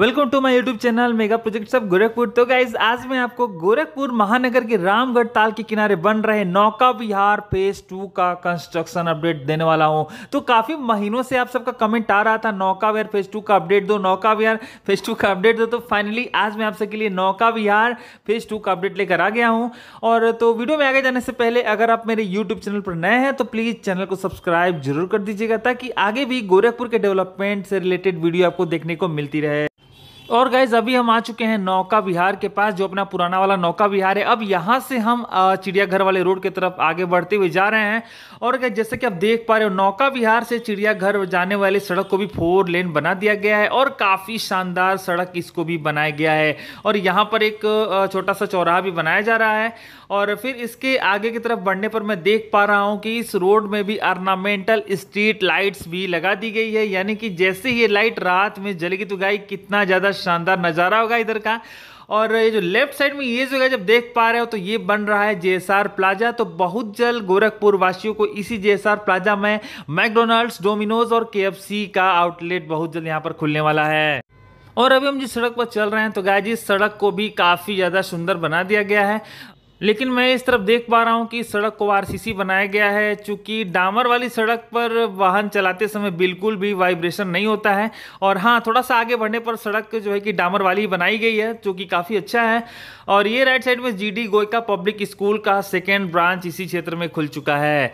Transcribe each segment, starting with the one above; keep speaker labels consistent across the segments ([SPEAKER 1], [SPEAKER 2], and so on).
[SPEAKER 1] welcome to my YouTube channel mega project सब गोरखपुर तो guys आज मैं आपको गोरखपुर महानगर के रामगढ़ ताल के किनारे बन रहे नौका विहार फेज टू का कंस्ट्रक्शन अपडेट देने वाला हूं तो काफ़ी महीनों से आप सबका कमेंट आ रहा था नौका विहार फेज टू का अपडेट दो नौका विहार फेज टू का अपडेट दो तो फाइनली आज मैं आप सबके लिए नौका विहार फेज टू का अपडेट लेकर आ गया हूँ और तो वीडियो में आगे जाने से पहले अगर आप मेरे यूट्यूब चैनल पर नए हैं तो प्लीज़ चैनल को सब्सक्राइब जरूर कर दीजिएगा ताकि आगे भी गोरखपुर के डेवलपमेंट से रिलेटेड वीडियो आपको देखने को मिलती रहे और गाइज अभी हम आ चुके हैं नौका विहार के पास जो अपना पुराना वाला नौका विहार है अब यहाँ से हम चिड़ियाघर वाले रोड की तरफ आगे बढ़ते हुए जा रहे हैं और गाइज जैसे कि आप देख पा रहे हो नौका विहार से चिड़ियाघर जाने वाली सड़क को भी फोर लेन बना दिया गया है और काफ़ी शानदार सड़क इसको भी बनाया गया है और यहाँ पर एक छोटा सा चौराहा भी बनाया जा रहा है और फिर इसके आगे की तरफ बढ़ने पर मैं देख पा रहा हूँ कि इस रोड में भी अर्नामेंटल स्ट्रीट लाइट्स भी लगा दी गई है यानी कि जैसे ही ये लाइट रात में जलेगी तो गाई कितना ज़्यादा शानदार नज़ारा होगा इधर का और ये जो लेफ्ट साइड में ये जगह जब देख पा रहे हो तो ये बन रहा है जेएसआर प्लाजा तो बहुत जल्द गोरखपुर वासियों को इसी जेएसआर प्लाजा में मैकडोनल्ड्स डोमिनोज और के का आउटलेट बहुत जल्द यहाँ पर खुलने वाला है और अभी हम जिस सड़क पर चल रहे हैं तो गाय जी सड़क को भी काफ़ी ज़्यादा सुंदर बना दिया गया है लेकिन मैं इस तरफ देख पा रहा हूँ कि सड़क को आर बनाया गया है चूँकि डामर वाली सड़क पर वाहन चलाते समय बिल्कुल भी वाइब्रेशन नहीं होता है और हाँ थोड़ा सा आगे बढ़ने पर सड़क जो है कि डामर वाली ही बनाई गई है जो कि काफ़ी अच्छा है और ये राइट साइड में जी डी गोयका पब्लिक स्कूल का सेकेंड ब्रांच इसी क्षेत्र में खुल चुका है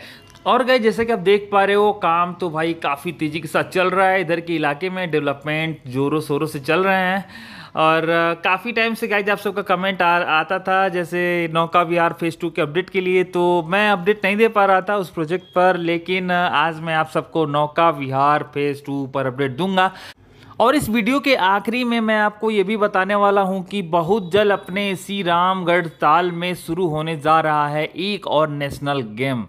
[SPEAKER 1] और गए जैसे कि आप देख पा रहे हो काम तो भाई काफ़ी तेज़ी के साथ चल रहा है इधर के इलाके में डेवलपमेंट जोरों शोरों से चल रहे हैं और काफ़ी टाइम से गाइज आप सबका कमेंट आ आता था जैसे Nauka Vihar phase two के अपडेट के लिए तो मैं अपडेट नहीं दे पा रहा था उस प्रोजेक्ट पर लेकिन आज मैं आप सबको नौका विहार फेज़ टू पर अपडेट दूंगा और इस वीडियो के आखिरी में मैं आपको ये भी बताने वाला हूँ कि बहुत जल्द अपने इसी रामगढ़ ताल में शुरू होने जा रहा है एक और नेशनल गेम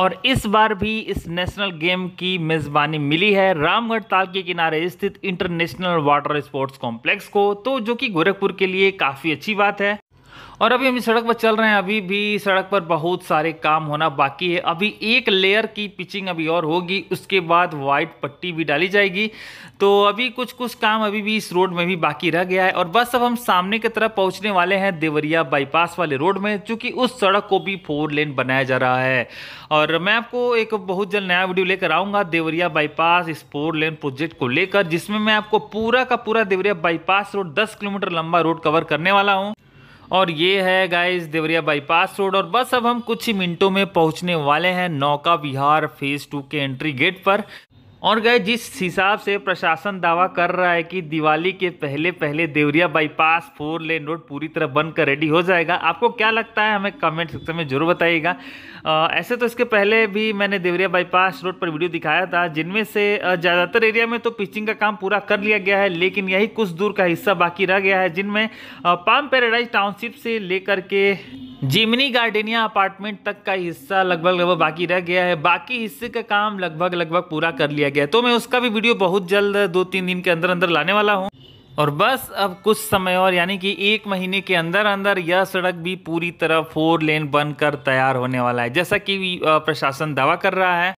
[SPEAKER 1] और इस बार भी इस नेशनल गेम की मेज़बानी मिली है रामगढ़ ताल के किनारे स्थित इंटरनेशनल वाटर स्पोर्ट्स कॉम्प्लेक्स को तो जो कि गोरखपुर के लिए काफ़ी अच्छी बात है और अभी हम सड़क पर चल रहे हैं अभी भी सड़क पर बहुत सारे काम होना बाकी है अभी एक लेयर की पिचिंग अभी और होगी उसके बाद वाइट पट्टी भी डाली जाएगी तो अभी कुछ कुछ काम अभी भी इस रोड में भी बाकी रह गया है और बस अब हम सामने की तरफ पहुंचने वाले हैं देवरिया बाईपास वाले रोड में चूँकि उस सड़क को भी फोर लेन बनाया जा रहा है और मैं आपको एक बहुत जल्द नया वीडियो लेकर आऊँगा देवरिया बाईपास इस फोर लेन प्रोजेक्ट को लेकर जिसमें मैं आपको पूरा का पूरा देवरिया बाईपास रोड दस किलोमीटर लंबा रोड कवर करने वाला हूँ और ये है गाइस देवरिया बाईपास रोड और बस अब हम कुछ ही मिनटों में पहुंचने वाले हैं नौका विहार फेज़ टू के एंट्री गेट पर और गए जिस हिसाब से प्रशासन दावा कर रहा है कि दिवाली के पहले पहले Deoria bypass four lane road पूरी तरह बनकर रेडी हो जाएगा आपको क्या लगता है हमें कमेंट सेक्शन में जरूर बताइएगा ऐसे तो इसके पहले भी मैंने देवरिया बाईपास रोड पर वीडियो दिखाया था जिनमें से ज़्यादातर एरिया में तो पिचिंग का काम पूरा कर लिया गया है लेकिन यही कुछ दूर का हिस्सा बाकी रह गया है जिनमें पाम पैराडाइज टाउनशिप से लेकर के जिमनी गार्डेनिया अपार्टमेंट तक का हिस्सा लगभग लगभग बाकी रह गया है बाकी हिस्से का काम लगभग लगभग पूरा कर लिया गया है तो मैं उसका भी वीडियो बहुत जल्द दो तीन दिन के अंदर अंदर लाने वाला हूँ और बस अब कुछ समय और यानी कि एक महीने के अंदर अंदर यह सड़क भी पूरी तरह फोर लेन बनकर तैयार होने वाला है जैसा कि प्रशासन दावा कर रहा है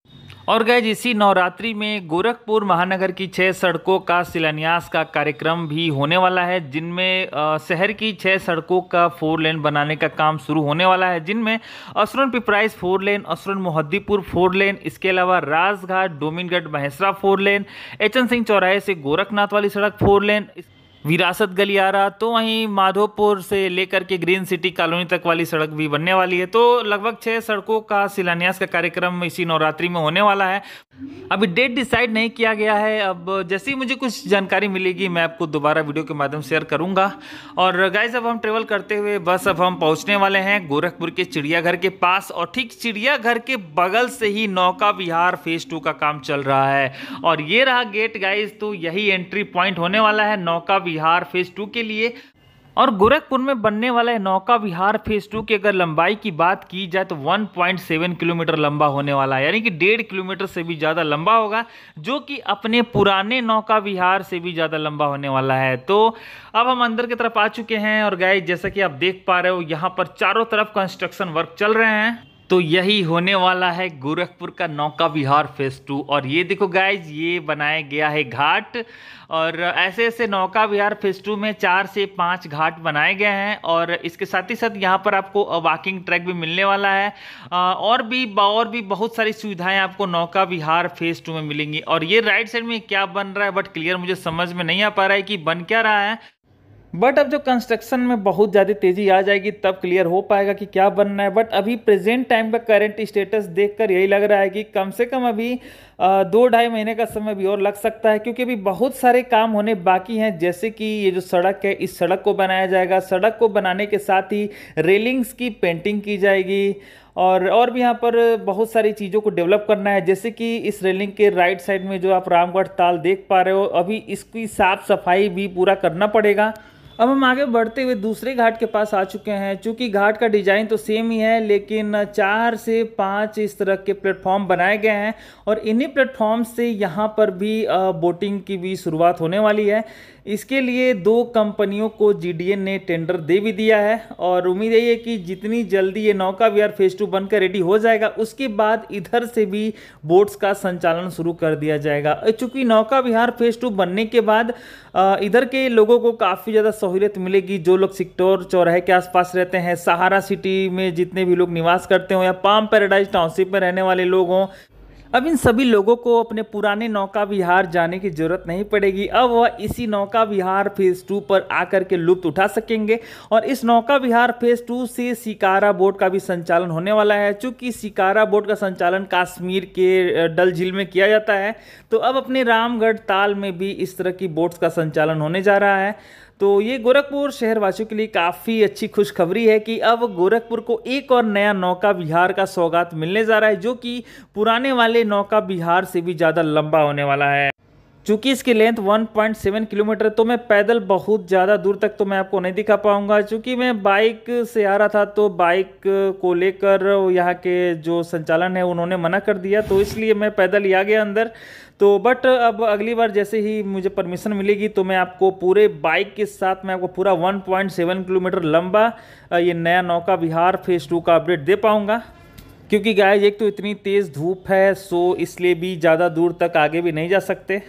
[SPEAKER 1] और गैज इसी नवरात्रि में गोरखपुर महानगर की छः सड़कों का शिलान्यास का कार्यक्रम भी होने वाला है जिनमें शहर की छः सड़कों का फोर लेन बनाने का काम शुरू होने वाला है जिनमें Asuran Pipraich four lane Asuran Mohaddipur four lane इसके अलावा Rajghat Domingarh Mahesra four lane H Singh चौराहे से गोरखनाथ वाली सड़क फोर लेन विरासत गलियारा तो वहीं माधोपुर से लेकर के ग्रीन सिटी कॉलोनी तक वाली सड़क भी बनने वाली है तो लगभग छः सड़कों का शिलान्यास का कार्यक्रम इसी नवरात्रि में होने वाला है अभी डेट डिसाइड नहीं किया गया है अब जैसे ही मुझे कुछ जानकारी मिलेगी मैं आपको दोबारा वीडियो के माध्यम शेयर करूँगा और गाइज अब हम ट्रेवल करते हुए बस अब हम पहुँचने वाले हैं गोरखपुर के चिड़ियाघर के पास और ठीक चिड़ियाघर के बगल से ही नौका विहार फेज टू का काम चल रहा है और ये रहा गेट गाइज तो यही एंट्री पॉइंट होने वाला है नौका विहार फेज टू के लिए और गोरखपुर में बनने वाला नौका विहार फेज टू की अगर लंबाई की बात की जाए तो 1.7 किलोमीटर लंबा होने वाला है यानी कि डेढ़ किलोमीटर से भी ज़्यादा लंबा होगा जो कि अपने पुराने नौका विहार से भी ज़्यादा लंबा होने वाला है तो अब हम अंदर की तरफ आ चुके हैं और गाय जैसा कि आप देख पा रहे हो यहाँ पर चारों तरफ कंस्ट्रक्शन वर्क चल रहे हैं तो यही होने वाला है गोरखपुर का नौका विहार फेस टू और ये देखो गाइज ये बनाया गया है घाट और ऐसे ऐसे नौका विहार फेस टू में चार से पाँच घाट बनाए गए हैं और इसके साथ ही साथ यहाँ पर आपको वॉकिंग ट्रैक भी मिलने वाला है और भी और भी बहुत सारी सुविधाएं आपको नौका विहार फेस टू में मिलेंगी और ये राइट साइड में क्या बन रहा है बट क्लियर मुझे समझ में नहीं आ पा रहा है कि बन क्या रहा है बट अब जो कंस्ट्रक्शन में बहुत ज़्यादा तेज़ी आ जाएगी तब क्लियर हो पाएगा कि क्या बनना है बट अभी प्रेजेंट टाइम का करेंट स्टेटस देखकर यही लग रहा है कि कम से कम अभी दो ढाई महीने का समय भी और लग सकता है क्योंकि अभी बहुत सारे काम होने बाकी हैं जैसे कि ये जो सड़क है इस सड़क को बनाया जाएगा सड़क को बनाने के साथ ही रेलिंग्स की पेंटिंग की जाएगी और और भी यहाँ पर बहुत सारी चीज़ों को डेवलप करना है जैसे कि इस रेलिंग के राइट साइड में जो आप रामगढ़ ताल देख पा रहे हो अभी इसकी साफ़ सफाई भी पूरा करना पड़ेगा अब हम आगे बढ़ते हुए दूसरे घाट के पास आ चुके हैं चूंकि घाट का डिज़ाइन तो सेम ही है लेकिन चार से पाँच इस तरह के प्लेटफॉर्म बनाए गए हैं और इन्हीं प्लेटफॉर्म से यहाँ पर भी बोटिंग की भी शुरुआत होने वाली है इसके लिए दो कंपनियों को जीडीएन ने टेंडर दे भी दिया है और उम्मीद यही है कि जितनी जल्दी ये नौका विहार फेज टू बनकर रेडी हो जाएगा उसके बाद इधर से भी बोट्स का संचालन शुरू कर दिया जाएगा चूंकि नौका विहार फेज टू बनने के बाद इधर के लोगों को काफ़ी ज़्यादा सहूलियत मिलेगी जो लोग सिक्टोर चौराहे के आसपास रहते हैं सहारा सिटी में जितने भी लोग निवास करते हो या पाम पैराडाइज टाउनशिप में रहने वाले लोग हों अब इन सभी लोगों को अपने पुराने नौका विहार जाने की ज़रूरत नहीं पड़ेगी अब वह इसी नौका विहार फेज़ टू पर आकर के लुप्त उठा सकेंगे और इस नौका विहार फेज़ टू से सिकारा बोट का भी संचालन होने वाला है चूँकि सिकारा बोट का संचालन काश्मीर के डल झील में किया जाता है तो अब अपने रामगढ़ ताल में भी इस तरह की बोट्स का संचालन होने जा रहा है तो ये गोरखपुर शहरवासियों के लिए काफ़ी अच्छी खुशखबरी है कि अब गोरखपुर को एक और नया नौका विहार का सौगात मिलने जा रहा है जो कि पुराने वाले नौका विहार से भी ज़्यादा लंबा होने वाला है चूंकि इसकी लेंथ 1.7 किलोमीटर तो मैं पैदल बहुत ज़्यादा दूर तक तो मैं आपको नहीं दिखा पाऊँगा चूंकि मैं बाइक से आ रहा था तो बाइक को लेकर यहाँ के जो संचालन है उन्होंने मना कर दिया तो इसलिए मैं पैदल ही आ गया अंदर तो बट अब अगली बार जैसे ही मुझे परमिशन मिलेगी तो मैं आपको पूरे बाइक के साथ मैं आपको पूरा वन किलोमीटर लंबा ये नया नौका बिहार फेज़ टू का अपडेट दे पाऊँगा क्योंकि गाय एक तो इतनी तेज़ धूप है सो इसलिए भी ज़्यादा दूर तक आगे भी नहीं जा सकते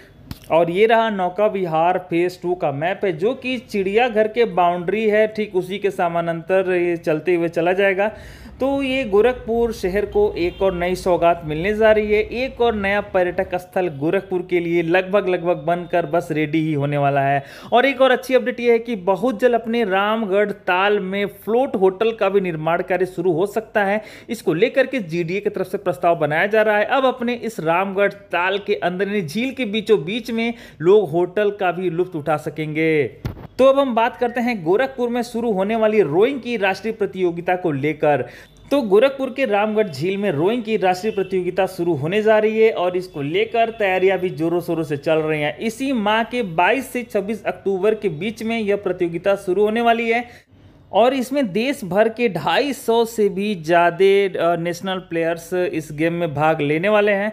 [SPEAKER 1] और ये रहा नौका विहार फेस टू का मैप है जो कि चिड़ियाघर के बाउंड्री है ठीक उसी के समानांतर ये चलते हुए चला जाएगा तो ये गोरखपुर शहर को एक और नई सौगात मिलने जा रही है एक और नया पर्यटक स्थल गोरखपुर के लिए लगभग लगभग बनकर बस रेडी ही होने वाला है और एक और अच्छी अपडेट ये है कि बहुत जल्द अपने रामगढ़ ताल में फ्लोट होटल का भी निर्माण कार्य शुरू हो सकता है इसको लेकर के जीडीए की तरफ से प्रस्ताव बनाया जा रहा है अब अपने इस रामगढ़ ताल के अंदर झील के बीचों बीच में लोग होटल का भी लुफ्त उठा सकेंगे तो अब हम बात करते हैं गोरखपुर में शुरू होने वाली रोइंग की राष्ट्रीय प्रतियोगिता को लेकर तो गोरखपुर के रामगढ़ झील में रोइंग की राष्ट्रीय प्रतियोगिता शुरू होने जा रही है और इसको लेकर तैयारियां भी जोरों शोरों से चल रही हैं इसी माह के 22 से 26 अक्टूबर के बीच में यह प्रतियोगिता शुरू होने वाली है और इसमें देश भर के 250 से भी ज़्यादा नेशनल प्लेयर्स इस गेम में भाग लेने वाले हैं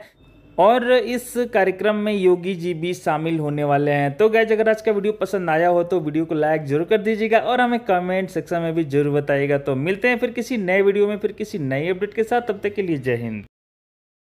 [SPEAKER 1] और इस कार्यक्रम में योगी जी भी शामिल होने वाले हैं तो गैज अगर आज का वीडियो पसंद आया हो तो वीडियो को लाइक जरूर कर दीजिएगा और हमें कमेंट सेक्शन में भी जरूर बताइएगा तो मिलते हैं फिर किसी नए वीडियो में फिर किसी नए अपडेट के साथ तब तक के लिए जय हिंद